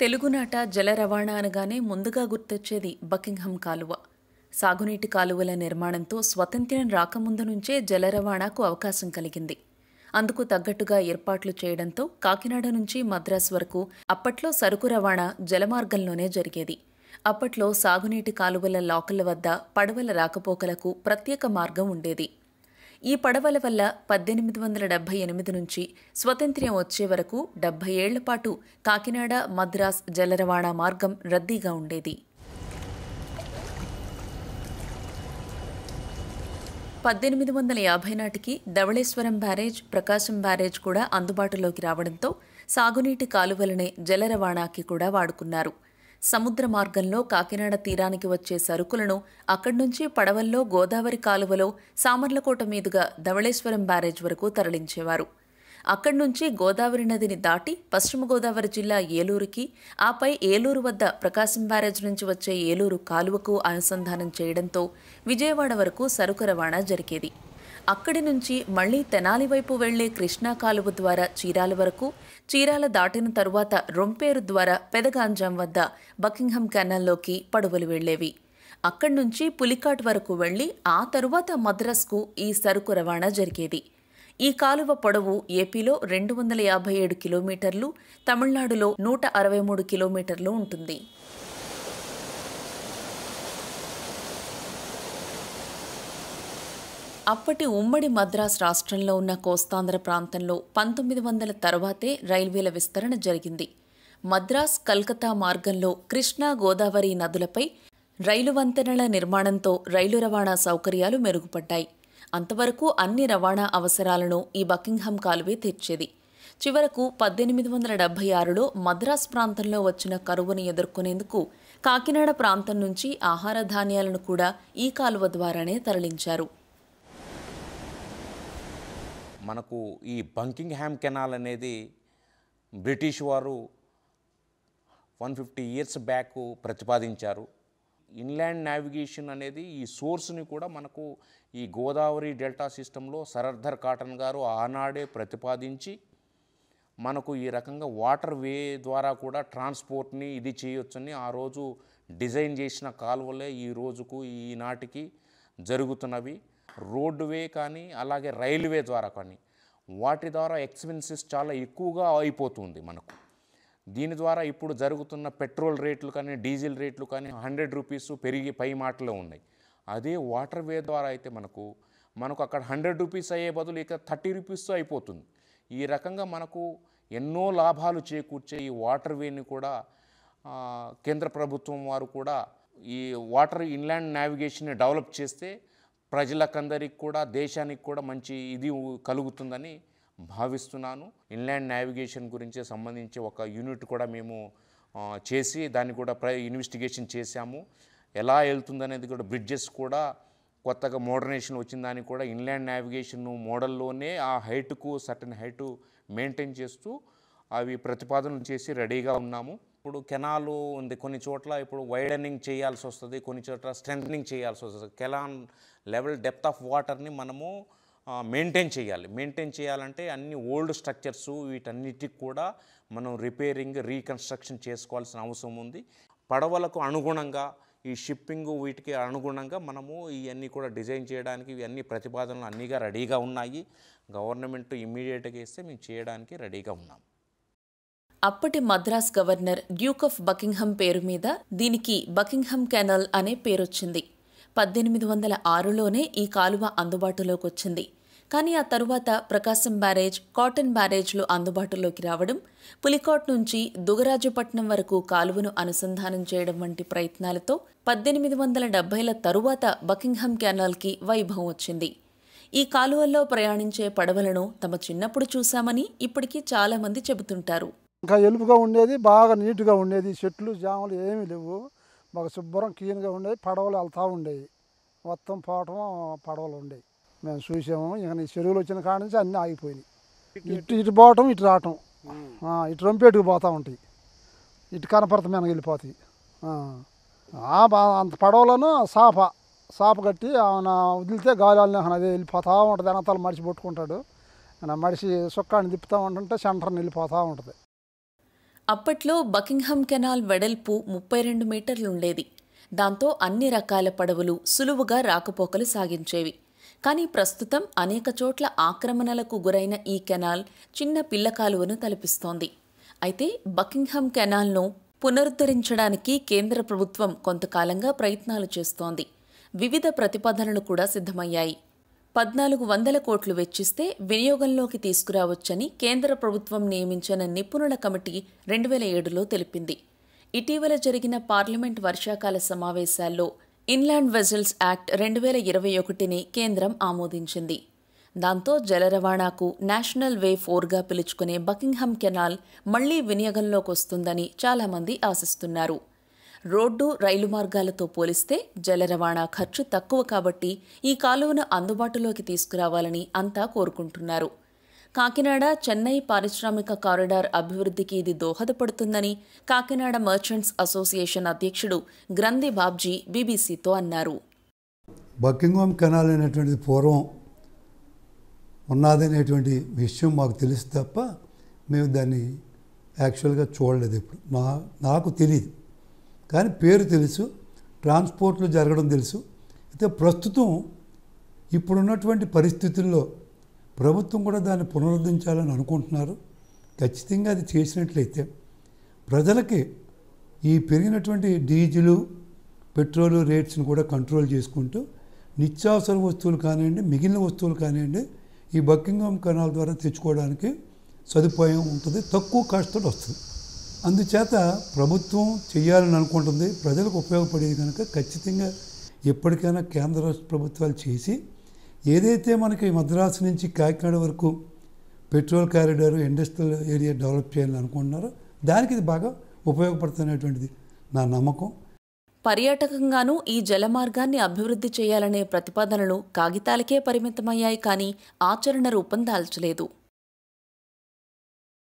తెలుగునాట జల రవాణా అనగానే ముందుగా గుర్తొచ్చేది బకింగ్హమ్ కాలువ సాగునీటి కాలువల నిర్మాణంతో స్వతంత్రం రాకముందు నుంచే జల రవాణాకు అవకాశం కలిగింది అందుకు తగ్గట్టుగా ఏర్పాట్లు చేయడంతో కాకినాడ నుంచి మద్రాస్ వరకు అప్పట్లో సరుకు రవాణా జలమార్గంలోనే జరిగేది అప్పట్లో సాగునీటి కాలువల లాకల వద్ద పడవల రాకపోకలకు ప్రత్యేక మార్గం ఉండేది ఈ పడవల వల్ల పద్దెనిమిది వందల డెబ్బై ఎనిమిది నుంచి స్వతంత్ర్యం వచ్చే వరకు డెబ్బై పాటు కాకినాడ మద్రాస్ జల రవాణా మార్గం రద్దీగా ఉండేది పద్దెనిమిది వందల యాభై నాటికి ధవళేశ్వరం బ్యారేజ్ ప్రకాశం బ్యారేజ్ కూడా అందుబాటులోకి రావడంతో సాగునీటి కాలువలనే జల రవాణాకి కూడా వాడుకున్నారు సముద్ర మార్గంలో కాకినాడ తీరానికి వచ్చే సరుకులను అక్కడి నుంచి పడవల్లో గోదావరి కాలువలో సామర్లకోట మీదుగా ధవళేశ్వరం బ్యారేజ్ వరకు తరలించేవారు అక్కడి నుంచి గోదావరి నదిని దాటి పశ్చిమ గోదావరి జిల్లా ఏలూరుకి ఆపై ఏలూరు వద్ద ప్రకాశం బ్యారేజ్ నుంచి వచ్చే ఏలూరు కాలువకు అనుసంధానం చేయడంతో విజయవాడ వరకు సరుకు రవాణా జరిగేది అక్కడి నుంచి మళ్లీ తెనాలి వైపు వెళ్లే కృష్ణా కాలువ ద్వారా చీరాల వరకు చీరాల దాటిన తరువాత రొంపేరు ద్వారా పెదగాంజాం వద్ద బకింగ్హమ్ కెనాల్లోకి పడవలు వెళ్లేవి అక్కడి నుంచి పులికాట్ వరకు వెళ్లి ఆ తరువాత మద్రాస్కు ఈ సరుకు రవాణా జరిగేది ఈ కాలువ పొడవు ఏపీలో రెండు వందల యాభై ఏడు కిలోమీటర్లు తమిళనాడులో నూట అరవై మూడు కిలోమీటర్లు ఉంటుంది అప్పటి ఉమ్మడి మద్రాస్ రాష్ట్రంలో ఉన్న కోస్తాంధ్ర ప్రాంతంలో పంతొమ్మిది వందల తర్వాతే రైల్వేల విస్తరణ జరిగింది మద్రాస్ కల్కతా మార్గంలో కృష్ణా గోదావరి నదులపై రైలు వంతెనల నిర్మాణంతో రైలు రవాణా సౌకర్యాలు మెరుగుపడ్డాయి అంతవరకు అన్ని రవాణా అవసరాలను ఈ బకింగ్హామ్ కాలువే తీర్చేది చివరకు పద్దెనిమిది వందల డెబ్బై ఆరులో మద్రాస్ ప్రాంతంలో వచ్చిన కరువును ఎదుర్కొనేందుకు కాకినాడ ప్రాంతం నుంచి ఆహార ధాన్యాలను కూడా ఈ కాలువ ద్వారానే తరలించారు మనకు ఈ బంకింగ్ హ్యామ్ కెనాల్ అనేది బ్రిటిష్ వారు వన్ ఫిఫ్టీ ఇయర్స్ బ్యాక్ ప్రతిపాదించారు ఇన్లాండ్ నావిగేషన్ అనేది ఈ సోర్స్ని కూడా మనకు ఈ గోదావరి డెల్టా సిస్టంలో సరర్ధర్ కాటన్ గారు ఆనాడే ప్రతిపాదించి మనకు ఈ రకంగా వాటర్ వే ద్వారా కూడా ట్రాన్స్పోర్ట్ని ఇది చేయొచ్చని ఆ రోజు డిజైన్ చేసిన కాలువలే ఈ రోజుకు ఈనాటికి జరుగుతున్నవి రోడ్వే కానీ అలాగే రైల్వే ద్వారా కానీ వాటి ద్వారా ఎక్స్పెన్సెస్ చాలా ఎక్కువగా అయిపోతుంది మనకు దీని ద్వారా ఇప్పుడు జరుగుతున్న పెట్రోల్ రేట్లు కానీ డీజిల్ రేట్లు కానీ హండ్రెడ్ రూపీస్ పెరిగి పై మాటలో ఉన్నాయి అదే వాటర్ వే ద్వారా అయితే మనకు మనకు అక్కడ హండ్రెడ్ రూపీస్ అయ్యే బదులు ఇక థర్టీ రూపీస్తో అయిపోతుంది ఈ రకంగా మనకు ఎన్నో లాభాలు చేకూర్చే ఈ వాటర్ వేని కూడా కేంద్ర ప్రభుత్వం వారు కూడా ఈ వాటర్ ఇన్లాండ్ నావిగేషన్ని డెవలప్ చేస్తే ప్రజలకందరికి కూడా దేశానికి కూడా మంచి ఇది కలుగుతుందని భావిస్తున్నాను ఇన్లాండ్ నావిగేషన్ గురించి సంబంధించి ఒక యూనిట్ కూడా మేము చేసి దాన్ని కూడా ప్ర ఇన్వెస్టిగేషన్ చేశాము ఎలా వెళ్తుందనేది కూడా బ్రిడ్జెస్ కూడా కొత్తగా మోడర్నేషన్ వచ్చిన దానికి కూడా ఇన్లాండ్ నావిగేషన్ మోడల్లోనే ఆ హైట్కు సర్టన్ హైటు మెయింటైన్ చేస్తూ అవి ప్రతిపాదనలు చేసి రెడీగా ఉన్నాము ఇప్పుడు కెనాలు ఉంది కొన్ని చోట్ల ఇప్పుడు వైడనింగ్ చేయాల్సి వస్తుంది కొన్ని చోట్ల స్ట్రెంథనింగ్ చేయాల్సి వస్తుంది కెలాన్ లెవెల్ డెప్త్ ఆఫ్ వాటర్ని మనము మెయింటైన్ చేయాలి మెయింటైన్ చేయాలంటే అన్ని ఓల్డ్ స్ట్రక్చర్స్ వీటన్నిటికి కూడా మనం రిపేరింగ్ రీకన్స్ట్రక్షన్ చేసుకోవాల్సిన అవసరం ఉంది పడవలకు అనుగుణంగా ఈ షిప్పింగ్ వీటికి అనుగుణంగా మనము ఇవన్నీ కూడా డిజైన్ చేయడానికి ఇవన్నీ ప్రతిపాదనలు అన్నీగా రెడీగా ఉన్నాయి గవర్నమెంట్ ఇమీడియట్గా ఇస్తే మేము చేయడానికి రెడీగా ఉన్నాం అప్పటి Madras governor duke of Buckingham పేరు మీద దీనికి బకింగ్హమ్ కెనల్ అనే పేరొచ్చింది పద్దెనిమిది వందల ఆరులోనే ఈ కాలువ అందుబాటులోకి వచ్చింది కానీ ఆ తరువాత ప్రకాశం బ్యారేజ్ కాటన్ బ్యారేజ్లు అందుబాటులోకి రావడం పులికోట్ నుంచి దుగరాజపట్నం వరకు కాలువను అనుసంధానం చేయడం వంటి ప్రయత్నాలతో పద్దెనిమిది వందల డెబ్బైల తరువాత బకింగ్హమ్ కెనాల్కి వైభవం వచ్చింది ఈ కాలువల్లో ప్రయాణించే పడవలను తమ చిన్నప్పుడు చూశామని ఇప్పటికీ చాలామంది చెబుతుంటారు ఇంకా ఎలుపుగా ఉండేది బాగా నీట్గా ఉండేది చెట్లు జామలు ఏమీ లేవు మాకు శుభ్రం క్లీన్గా ఉండేవి పడవలు వెళ్తూ ఉండేవి మొత్తం పోవటం పడవలు ఉండేవి మేము చూసాము ఇక నీ చెరువులు వచ్చిన కాడ నుంచి అన్నీ ఆగిపోయినాయి ఇటు ఇటు పోవటం ఇటు రావటం ఇటు రంపేటుకు పోతూ ఉంటాయి ఇటు కనపడత మేము వెళ్ళిపోతాయి అంత పడవలను సాప సాప కట్టి ఆయన వదిలితే గాలి అదే వెళ్ళిపోతూ ఉంటుంది అనతాలు మడిచి పట్టుకుంటాడు మడిచి సుక్కాన్ని తిప్పుతూ ఉంటుంటే సెంటర్ని వెళ్ళిపోతూ ఉంటుంది అప్పట్లో బకింగ్హమ్ కెనాల్ వెడల్పు ముప్పై రెండు మీటర్లుండేది దాంతో అన్ని రకాల పడవలు సులువుగా రాకపోకలు సాగించేవి కానీ ప్రస్తుతం అనేక చోట్ల ఆక్రమణలకు గురైన ఈ కెనాల్ చిన్న పిల్ల కాలువను తలపిస్తోంది అయితే బకింగ్హమ్ కెనాల్ను పునరుద్ధరించడానికి కేంద్ర ప్రభుత్వం కొంతకాలంగా ప్రయత్నాలు చేస్తోంది వివిధ ప్రతిపాదనలు కూడా సిద్ధమయ్యాయి పద్నాలుగు వందల కోట్లు వెచ్చిస్తే వినియోగంలోకి తీసుకురావచ్చని కేంద్ర ప్రభుత్వం నియమించిన నిపుణుల కమిటీ రెండు వేల ఏడులో తెలిపింది ఇటీవల జరిగిన పార్లమెంట్ వర్షాకాల సమావేశాల్లో ఇన్లాండ్ వెజల్స్ యాక్ట్ రెండు వేల ఇరవై ఒకటిని కేంద్రం ఆమోదించింది దాంతో జల రవాణాకు నేషనల్ వే ఫోర్గా పిలుచుకునే బకింగ్హామ్ కెనాల్ మళ్లీ వినియోగంలోకి వస్తుందని చాలామంది ఆశిస్తున్నారు రోడ్డు రైలు మార్గాలతో పోలిస్తే జల రవాణా ఖర్చు తక్కువ కాబట్టి ఈ కాలువను అందుబాటులోకి తీసుకురావాలని అంతా కోరుకుంటున్నారు కాకినాడ చెన్నై పారిశ్రామిక కారిడార్ అభివృద్ధికి ఇది దోహదపడుతుందని కాకినాడ మర్చెంట్స్ అసోసియేషన్ అధ్యక్షుడు గ్రంథి బాబ్జీ బీబీసీతో అన్నారు బకింగ్హామ్ కెనాల్ అనేటువంటి పూర్వం ఉన్నదనేటువంటి విషయం మాకు తెలుసు తప్ప మేము దాన్ని యాక్చువల్గా చూడలేదు ఇప్పుడు నా నాకు తెలియదు కానీ పేరు తెలుసు ట్రాన్స్పోర్ట్లు జరగడం తెలుసు అయితే ప్రస్తుతం ఇప్పుడున్నటువంటి పరిస్థితుల్లో ప్రభుత్వం కూడా దాన్ని పునరుద్ధరించాలని అనుకుంటున్నారు ఖచ్చితంగా అది చేసినట్లయితే ప్రజలకి ఈ పెరిగినటువంటి డీజిలు పెట్రోలు రేట్స్ని కూడా కంట్రోల్ చేసుకుంటూ నిత్యావసర వస్తువులు కానివ్వండి మిగిలిన వస్తువులు కానివ్వండి ఈ బకింగ్హామ్ కెనాల్ ద్వారా తెచ్చుకోవడానికి సదుపాయం ఉంటుంది తక్కువ ఖర్చుతో వస్తుంది అందుచేత ప్రభుత్వం చేయాలని అనుకుంటుంది ప్రజలకు ఉపయోగపడేది కనుక ఖచ్చితంగా ఎప్పటికైనా కేంద్ర రాష్ట్ర ప్రభుత్వాలు చేసి ఏదైతే మనకి మద్రాసు నుంచి కాకినాడ వరకు petrol corridor industrial area develop చేయాలని అనుకుంటున్నారో దానికి ఇది బాగా ఉపయోగపడుతున్నటువంటిది నా నమ్మకం పర్యాటకంగానూ ఈ జలమార్గాన్ని అభివృద్ధి చేయాలనే ప్రతిపాదనలు కాగితాలకే పరిమితమయ్యాయి కానీ ఆచరణ రూపం దాల్చలేదు